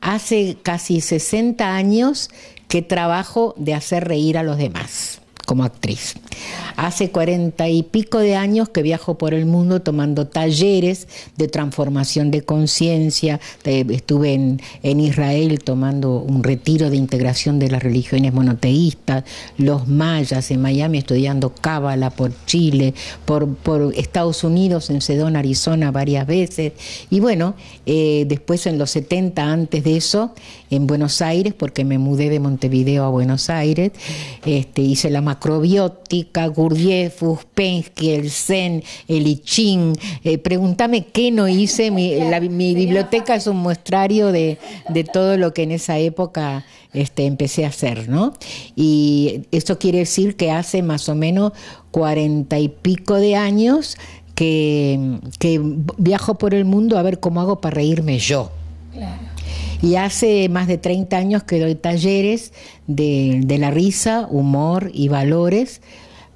Hace casi 60 años que trabajo de hacer reír a los demás como actriz. Hace cuarenta y pico de años que viajo por el mundo tomando talleres de transformación de conciencia. Estuve en, Israel tomando un retiro de integración de las religiones monoteístas, los mayas en Miami estudiando cábala por Chile, por, por Estados Unidos, en Sedona, Arizona varias veces. Y bueno, eh, después en los 70, antes de eso, en Buenos Aires, porque me mudé de Montevideo a Buenos Aires, este, hice la macrobiótica, Gurdjieff, Uspensky, el Zen, el eh, pregúntame qué no hice. Mi, biblioteca es un muestrario de, de, todo lo que en esa época este, empecé a hacer, ¿no? Y eso quiere decir que hace más o menos cuarenta y pico de años que, que, viajo por el mundo a ver cómo hago para reírme yo. Claro. Y hace más de 30 años que doy talleres de, de la risa, humor y valores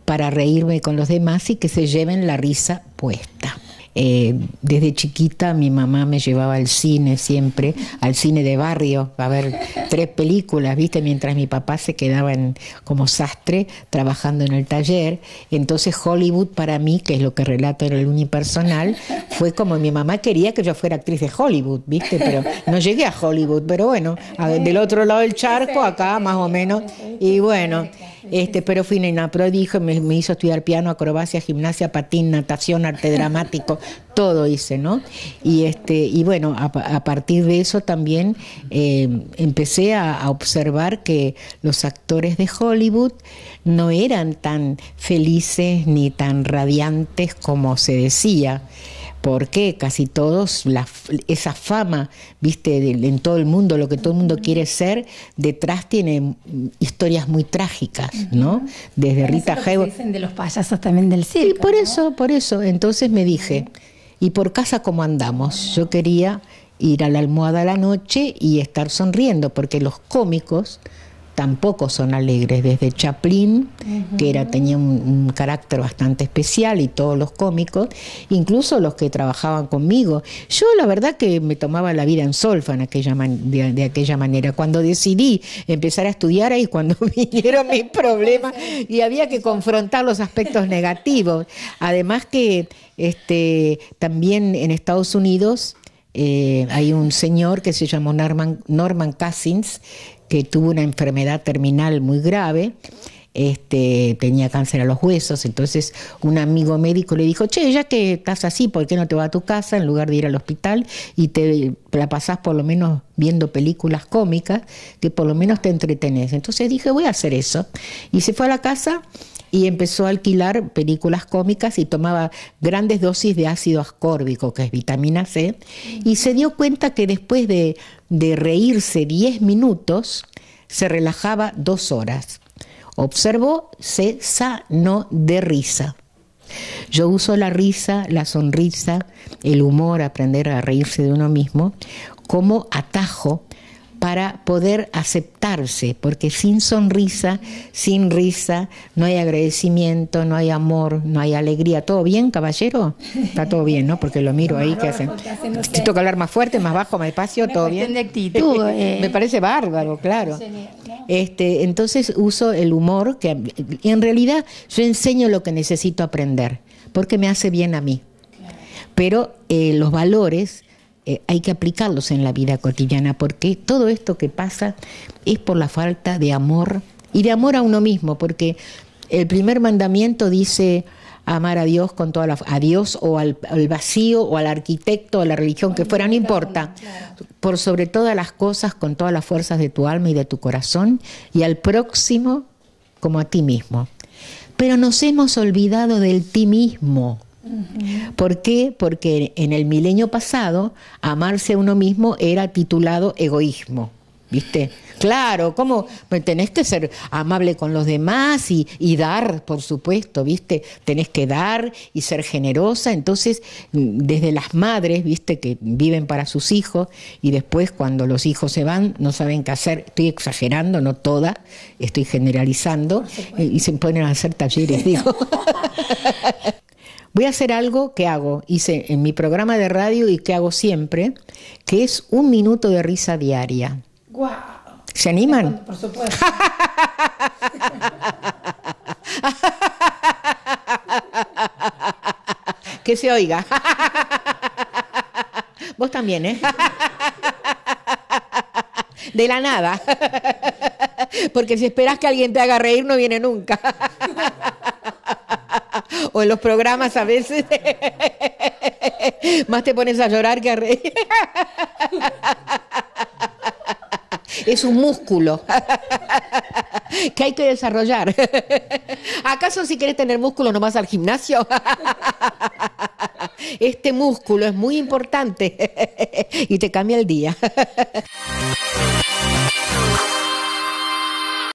para reírme con los demás y que se lleven la risa puesta. Eh, desde chiquita mi mamá me llevaba al cine siempre, al cine de barrio, a ver tres películas, ¿viste? Mientras mi papá se quedaba en, como sastre trabajando en el taller. Entonces Hollywood para mí, que es lo que relato en el unipersonal, fue como mi mamá quería que yo fuera actriz de Hollywood, ¿viste? Pero no llegué a Hollywood, pero bueno, del otro lado del charco, acá más o menos. Y bueno, este, pero fui una prodigio, me, me hizo estudiar piano, acrobacia, gimnasia, patín, natación, arte dramático, todo hice, ¿no? Y, este, y bueno, a, partir de eso también em, empecé a, observar que los actores de Hollywood no eran tan felices ni tan radiantes como se decía porque casi todos esa fama, viste, en todo el mundo, lo que todo el mundo quiere ser, detrás tiene mm, historias muy trágicas, ¿no? Desde Rita Hayworth. Dicen de los payasos también del circo. Y por eso, por eso. Entonces me dije, ¿y por casa cómo andamos? Yo quería ir a la almohada a la noche y estar sonriendo, porque los cómicos tampoco son alegres, desde Chaplin, que era, tenía un, carácter bastante especial, y todos los cómicos, incluso los que trabajaban conmigo. Yo la verdad que me tomaba la vida en solfa de, aquella manera. Cuando decidí empezar a estudiar ahí, cuando vinieron mis problemas y había que confrontar los aspectos negativos. Además que este, también en Estados Unidos... Eh, hay un señor que se llamó Norman, Norman que tuvo una enfermedad terminal muy grave este, tenía cáncer a los huesos, entonces un amigo médico le dijo, che, ya que estás así, ¿por qué no te vas a tu casa en lugar de ir al hospital y te la pasás por lo menos viendo películas cómicas, que por lo menos te entretenés? Entonces dije, voy a hacer eso. Y se fue a la casa y empezó a alquilar películas cómicas y tomaba grandes dosis de ácido ascórbico, que es vitamina C, y se dio cuenta que después de, de reírse 10 minutos, se relajaba dos horas. Observó, se sanó de risa. Yo uso la risa, la sonrisa, el humor, aprender a reírse de uno mismo, como atajo para poder aceptarse, porque sin sonrisa, sin risa, no hay agradecimiento, no hay amor, no hay alegría. ¿Todo bien, caballero? Está todo bien, ¿no? Porque lo miro ahí, ¿qué hacen? ¿Te toca hablar más fuerte, más bajo, más despacio? ¿Todo bien? Eh, me parece bárbaro, claro. Este, entonces uso el humor, que en realidad yo enseño lo que necesito aprender, porque me hace bien a mí. Pero eh, los valores eh, hay que aplicarlos en la vida cotidiana, porque todo esto que pasa es por la falta de amor y de amor a uno mismo, porque el primer mandamiento dice amar a Dios con toda a Dios o al, vacío o al arquitecto, o a la religión que fuera, no importa. Por sobre todas las cosas, con todas las fuerzas de tu alma y de tu corazón, y al próximo como a ti mismo. Pero nos hemos olvidado del ti mismo. ¿Por qué? Porque en el milenio pasado, amarse a uno mismo era titulado egoísmo. ¿Viste? Claro, como pues tenés que ser amable con los demás y, dar, por supuesto, ¿viste? Tenés que dar y ser generosa. Entonces, desde las madres, ¿viste? Que viven para sus hijos y después cuando los hijos se van no saben qué hacer. Estoy exagerando, no toda, estoy generalizando y, y se ponen a hacer talleres, digo. Voy a hacer algo que hago, hice en mi programa de radio y que hago siempre, que es un minuto de risa diaria. ¿Se animan? Por supuesto. que se oiga. Vos también, ¿eh? De la nada. Porque si esperas que alguien te haga reír, no viene nunca o en los programas a veces. Más te pones a llorar que a reír. Es un músculo que hay que desarrollar. ¿Acaso si quieres tener músculo no vas al gimnasio? Este músculo es muy importante y te cambia el día.